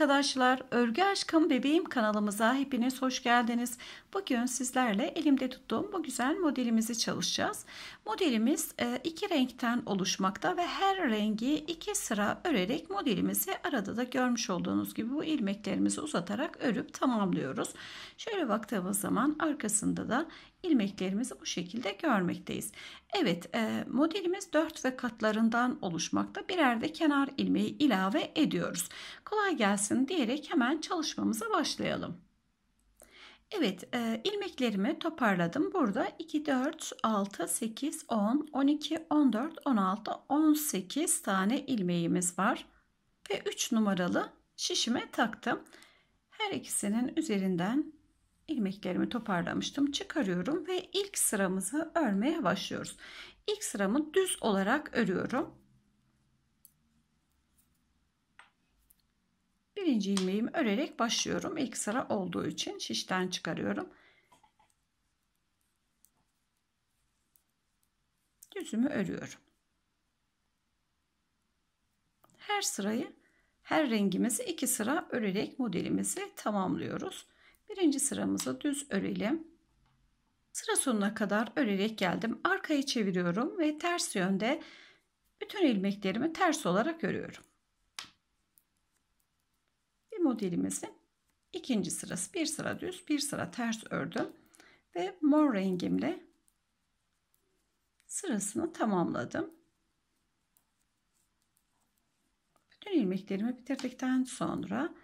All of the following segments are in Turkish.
arkadaşlar, Örgü Aşkım Bebeğim kanalımıza hepiniz hoş geldiniz. Bugün sizlerle elimde tuttuğum bu güzel modelimizi çalışacağız. Modelimiz e, iki renkten oluşmakta ve her rengi iki sıra örerek modelimizi arada da görmüş olduğunuz gibi bu ilmeklerimizi uzatarak örüp tamamlıyoruz. Şöyle baktığımız zaman arkasında da ilmeklerimizi bu şekilde görmekteyiz. Evet e, modelimiz 4 ve katlarından oluşmakta. Birer de kenar ilmeği ilave ediyoruz. Kolay gelsin diyerek hemen çalışmamıza başlayalım. Evet e, ilmeklerimi toparladım. Burada 2, 4, 6, 8, 10, 12, 14, 16, 18 tane ilmeğimiz var. Ve 3 numaralı şişime taktım. Her ikisinin üzerinden ilmeklerimi toparlamıştım. Çıkarıyorum ve ilk sıramızı örmeye başlıyoruz. İlk sıramı düz olarak örüyorum. Birinci ilmeğimi örerek başlıyorum. İlk sıra olduğu için şişten çıkarıyorum. Düzümü örüyorum. Her sırayı her rengimizi iki sıra örerek modelimizi tamamlıyoruz. Birinci sıramızı düz örelim. Sıra sonuna kadar örerek geldim. Arkayı çeviriyorum ve ters yönde bütün ilmeklerimi ters olarak örüyorum. Bir modelimizin ikinci sırası bir sıra düz bir sıra ters ördüm ve mor rengimle sırasını tamamladım. Bütün ilmeklerimi bitirdikten sonra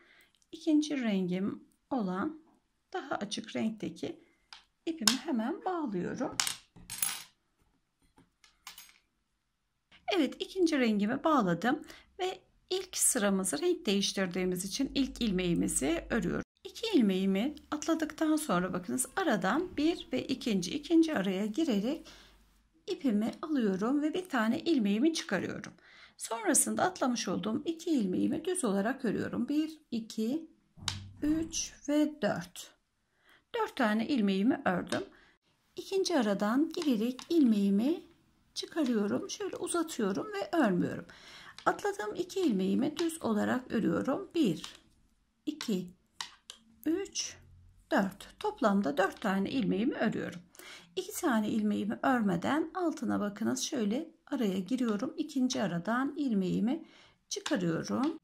ikinci rengim olan daha açık renkteki ipimi hemen bağlıyorum. Evet ikinci rengimi bağladım ve ilk sıramızı renk değiştirdiğimiz için ilk ilmeğimizi örüyorum. İki ilmeğimi atladıktan sonra bakınız aradan bir ve ikinci ikinci araya girerek ipimi alıyorum ve bir tane ilmeğimi çıkarıyorum. Sonrasında atlamış olduğum iki ilmeğimi düz olarak örüyorum. 1, 2, 3 ve 4. 4 tane ilmeğimi ördüm. İkinci aradan girerek ilmeğimi çıkarıyorum. Şöyle uzatıyorum ve örmüyorum. Atladığım iki ilmeğimi düz olarak örüyorum. 1 2 3 4. Toplamda 4 tane ilmeğimi örüyorum. 2 tane ilmeğimi örmeden altına bakınız şöyle araya giriyorum. ikinci aradan ilmeğimi çıkarıyorum.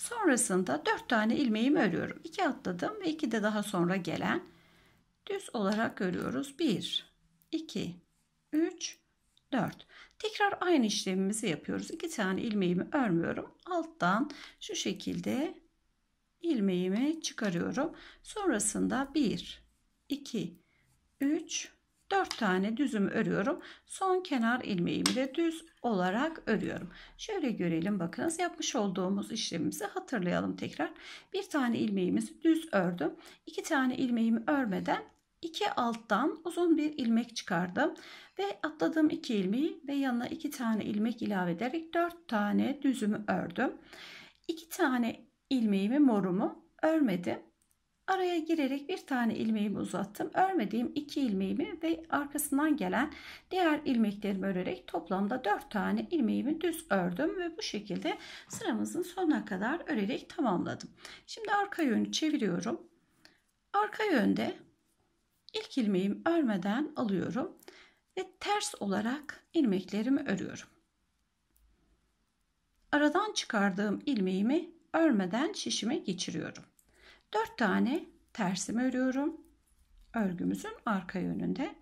Sonrasında 4 tane ilmeğimi örüyorum. 2 atladım ve 2 de daha sonra gelen düz olarak örüyoruz. 1, 2, 3, 4. Tekrar aynı işlemimizi yapıyoruz. 2 tane ilmeğimi örmüyorum. Alttan şu şekilde ilmeğimi çıkarıyorum. Sonrasında 1, 2, 3, 4 tane düzümü örüyorum. Son kenar ilmeğimi de düz olarak örüyorum. Şöyle görelim bakınız yapmış olduğumuz işlemimizi hatırlayalım tekrar. Bir tane ilmeğimizi düz ördüm. İki tane ilmeğimi örmeden iki alttan uzun bir ilmek çıkardım ve atladığım iki ilmeği ve yanına iki tane ilmek ilave ederek dört tane düzümü ördüm. İki tane ilmeğimi morumu örmedim araya girerek bir tane ilmeğimi uzattım. Örmediğim iki ilmeğimi ve arkasından gelen diğer ilmeklerimi örerek toplamda dört tane ilmeğimi düz ördüm ve bu şekilde sıramızın sonuna kadar örerek tamamladım. Şimdi arka yönü çeviriyorum. Arka yönde ilk ilmeğimi örmeden alıyorum ve ters olarak ilmeklerimi örüyorum. Aradan çıkardığım ilmeğimi örmeden şişime geçiriyorum. 4 tane tersimi örüyorum. Örgümüzün arka yönünde.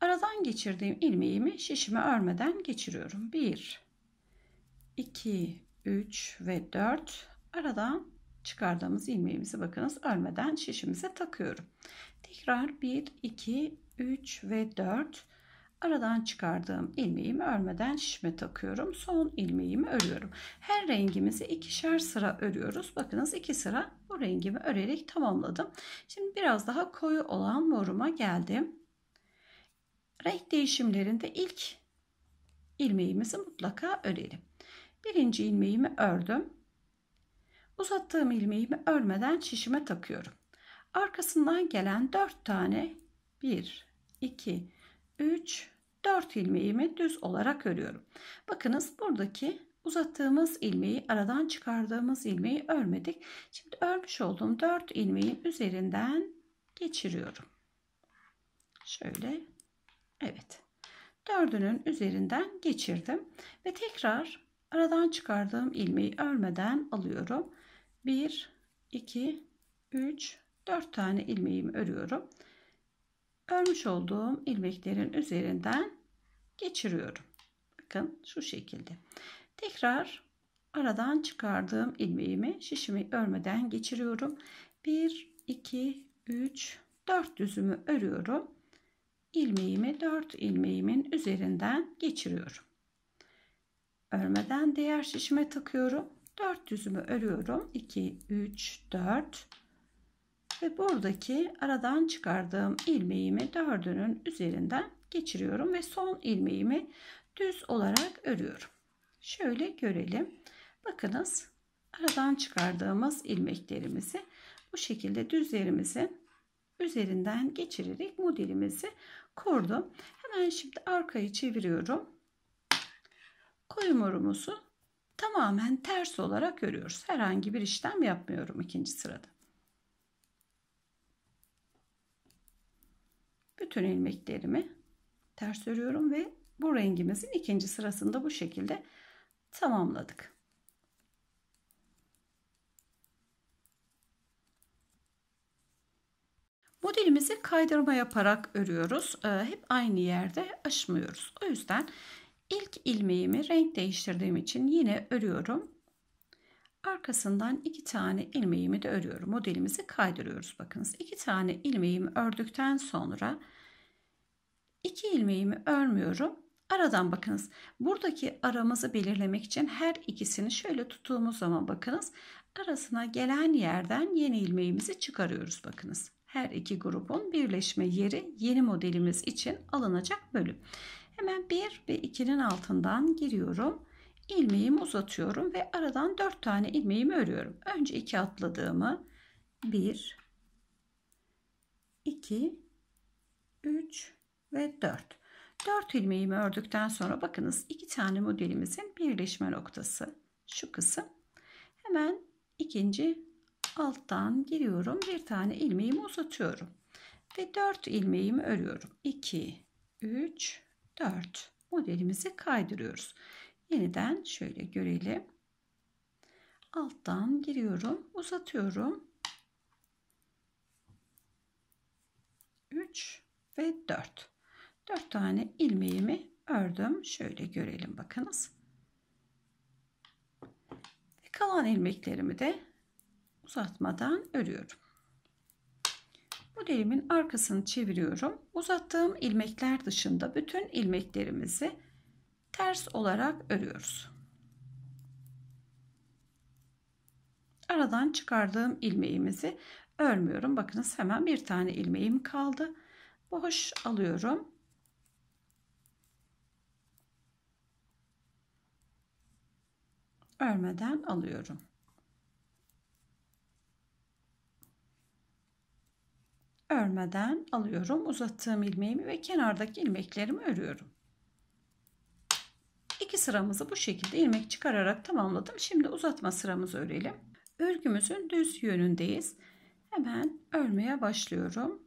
Aradan geçirdiğim ilmeğimi şişime örmeden geçiriyorum. 1 2 3 ve 4 aradan çıkardığımız ilmeğimizi bakınız örmeden şişimize takıyorum. Tekrar 1 2 3 ve 4 aradan çıkardığım ilmeğimi örmeden şişme takıyorum. Son ilmeğimi örüyorum. Her rengimizi ikişer sıra örüyoruz. Bakınız iki sıra bu rengimi örerek tamamladım. Şimdi biraz daha koyu olan moruma geldim. Renk değişimlerinde ilk ilmeğimizi mutlaka örelim. Birinci ilmeğimi ördüm. Uzattığım ilmeğimi örmeden şişime takıyorum. Arkasından gelen 4 tane 1, 2, 3, 4 ilmeğimi düz olarak örüyorum. Bakınız buradaki uzattığımız ilmeği aradan çıkardığımız ilmeği örmedik. Şimdi örmüş olduğum 4 ilmeğin üzerinden geçiriyorum. Şöyle evet dördünün üzerinden geçirdim ve tekrar aradan çıkardığım ilmeği örmeden alıyorum. 1, 2, 3, 4 tane ilmeğimi örüyorum. Örmüş olduğum ilmeklerin üzerinden geçiriyorum. Bakın şu şekilde. Tekrar aradan çıkardığım ilmeğimi şişimi örmeden geçiriyorum. 1, 2, 3, 4 düzümü örüyorum. İlmeğimi 4 ilmeğimin üzerinden geçiriyorum. Örmeden diğer şişime takıyorum. 4 düzümü örüyorum. 2, 3, 4 ve buradaki aradan çıkardığım ilmeğimi dördünün üzerinden geçiriyorum ve son ilmeğimi düz olarak örüyorum. Şöyle görelim. Bakınız aradan çıkardığımız ilmeklerimizi bu şekilde düzlerimizin üzerinden geçirerek modelimizi kurdum. Hemen şimdi arkayı çeviriyorum. Koyumurumuzu tamamen ters olarak örüyoruz. Herhangi bir işlem yapmıyorum ikinci sırada. Bütün ilmeklerimi ters örüyorum ve bu rengimizin ikinci sırasında bu şekilde tamamladık. Modelimizi kaydırma yaparak örüyoruz. Ee, hep aynı yerde açmıyoruz. O yüzden ilk ilmeğimi renk değiştirdiğim için yine örüyorum. Arkasından iki tane ilmeğimi de örüyorum. Modelimizi kaydırıyoruz. Bakınız iki tane ilmeğimi ördükten sonra iki ilmeğimi örmüyorum. Aradan bakınız. Buradaki aramızı belirlemek için her ikisini şöyle tuttuğumuz zaman bakınız. Arasına gelen yerden yeni ilmeğimizi çıkarıyoruz bakınız. Her iki grubun birleşme yeri yeni modelimiz için alınacak bölüm. Hemen 1 ve 2'nin altından giriyorum. İlmeğimi uzatıyorum ve aradan 4 tane ilmeğimi örüyorum. Önce 2 atladığımı 1 2 3 ve 4 4 ilmeğimi ördükten sonra bakınız iki tane modelimizin birleşme noktası şu kısım. Hemen ikinci alttan giriyorum. Bir tane ilmeğimi uzatıyorum. Ve 4 ilmeğimi örüyorum. 2, 3, 4 modelimizi kaydırıyoruz. Yeniden şöyle görelim. Alttan giriyorum. Uzatıyorum. 3 ve 4. 4 tane ilmeğimi ördüm. Şöyle görelim bakınız. Ve kalan ilmeklerimi de uzatmadan örüyorum. Modelimin arkasını çeviriyorum. Uzattığım ilmekler dışında bütün ilmeklerimizi ters olarak örüyoruz. Aradan çıkardığım ilmeğimizi örmüyorum. Bakınız hemen bir tane ilmeğim kaldı. Boş alıyorum. örmeden alıyorum. Örmeden alıyorum. Uzattığım ilmeğimi ve kenardaki ilmeklerimi örüyorum. İki sıramızı bu şekilde ilmek çıkararak tamamladım. Şimdi uzatma sıramızı örelim. Örgümüzün düz yönündeyiz. Hemen örmeye başlıyorum.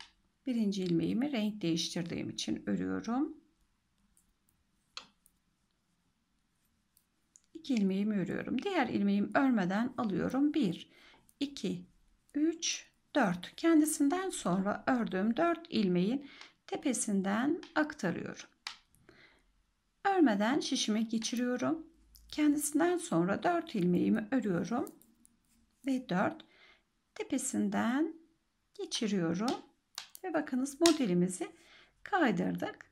Birinci ilmeğimi renk değiştirdiğim için örüyorum. İlk ilmeğimi örüyorum. Diğer ilmeğimi örmeden alıyorum. 1, 2, 3, 4. Kendisinden sonra ördüğüm 4 ilmeğin tepesinden aktarıyorum. Örmeden şişime geçiriyorum. Kendisinden sonra 4 ilmeğimi örüyorum. Ve 4 tepesinden geçiriyorum. Ve bakınız modelimizi kaydırdık.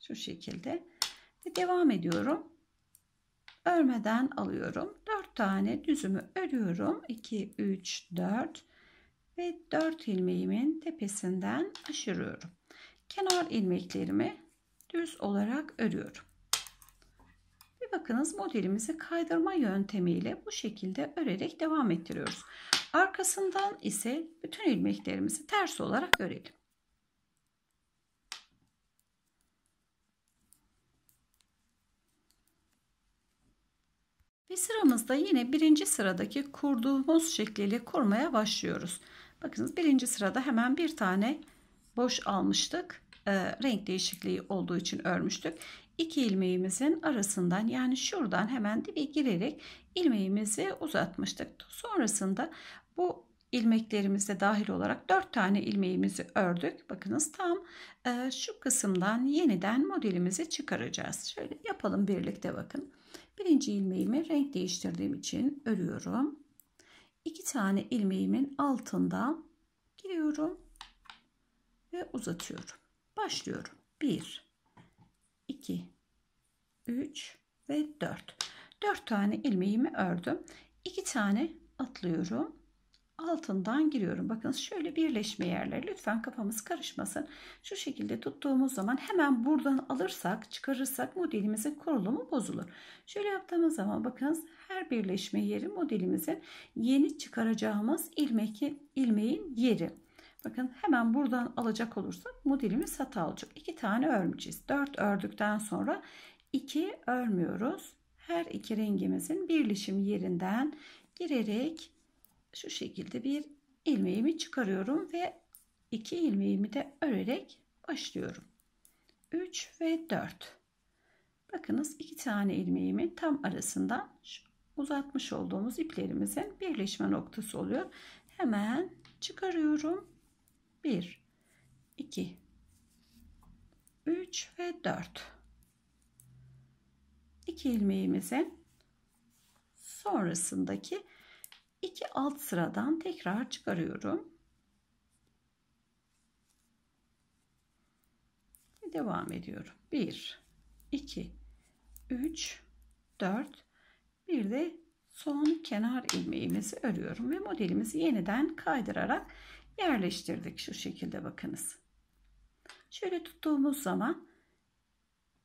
Şu şekilde. Ve devam ediyorum örmeden alıyorum. 4 tane düzümü örüyorum. 2, 3, 4 ve 4 ilmeğimin tepesinden aşırıyorum. Kenar ilmeklerimi düz olarak örüyorum. Bir bakınız modelimizi kaydırma yöntemiyle bu şekilde örerek devam ettiriyoruz. Arkasından ise bütün ilmeklerimizi ters olarak örelim. Ve sıramızda yine birinci sıradaki kurduğumuz şekliyle kurmaya başlıyoruz. Bakınız birinci sırada hemen bir tane boş almıştık. E, renk değişikliği olduğu için örmüştük. İki ilmeğimizin arasından yani şuradan hemen dibe girerek ilmeğimizi uzatmıştık. Sonrasında bu ilmeklerimize dahil olarak 4 tane ilmeğimizi ördük. Bakınız tam e, şu kısımdan yeniden modelimizi çıkaracağız. Şöyle yapalım birlikte bakın. Birinci ilmeğimi renk değiştirdiğim için örüyorum. 2 tane ilmeğimin altında giriyorum ve uzatıyorum. Başlıyorum. 1 2 3 ve 4. 4 tane ilmeğimi ördüm. 2 tane atlıyorum altından giriyorum. Bakın şöyle birleşme yerleri lütfen kafamız karışmasın. Şu şekilde tuttuğumuz zaman hemen buradan alırsak çıkarırsak modelimizin kurulumu bozulur. Şöyle yaptığımız zaman bakın her birleşme yeri modelimizin yeni çıkaracağımız ilmeki, ilmeğin yeri. Bakın hemen buradan alacak olursak modelimiz hata olacak. 2 tane örmeyeceğiz. 4 ördükten sonra 2 örmüyoruz. Her iki rengimizin birleşim yerinden girerek şu şekilde bir ilmeğimi çıkarıyorum ve iki ilmeğimi de örerek başlıyorum. 3 ve 4. Bakınız iki tane ilmeğimin tam arasından uzatmış olduğumuz iplerimizin birleşme noktası oluyor. Hemen çıkarıyorum. 1 2 3 ve 4. 2 ilmeğimizin sonrasındaki 2 alt sıradan tekrar çıkarıyorum. Devam ediyorum. 1, 2, 3, 4. Bir de son kenar ilmeğimizi örüyorum ve modelimizi yeniden kaydırarak yerleştirdik. Şu şekilde bakınız. Şöyle tuttuğumuz zaman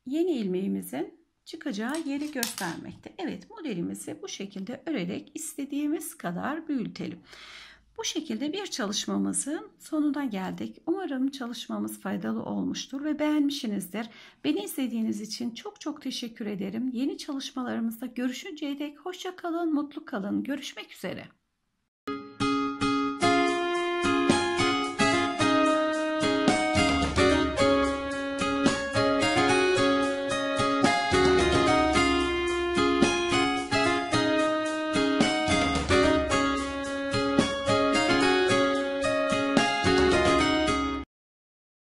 yeni ilmeğimizin çıkacağı yeri göstermekte. Evet modelimizi bu şekilde örerek istediğimiz kadar büyütelim. Bu şekilde bir çalışmamızın sonuna geldik. Umarım çalışmamız faydalı olmuştur ve beğenmişsinizdir. Beni izlediğiniz için çok çok teşekkür ederim. Yeni çalışmalarımızda görüşünceye dek hoşça kalın, mutlu kalın. Görüşmek üzere.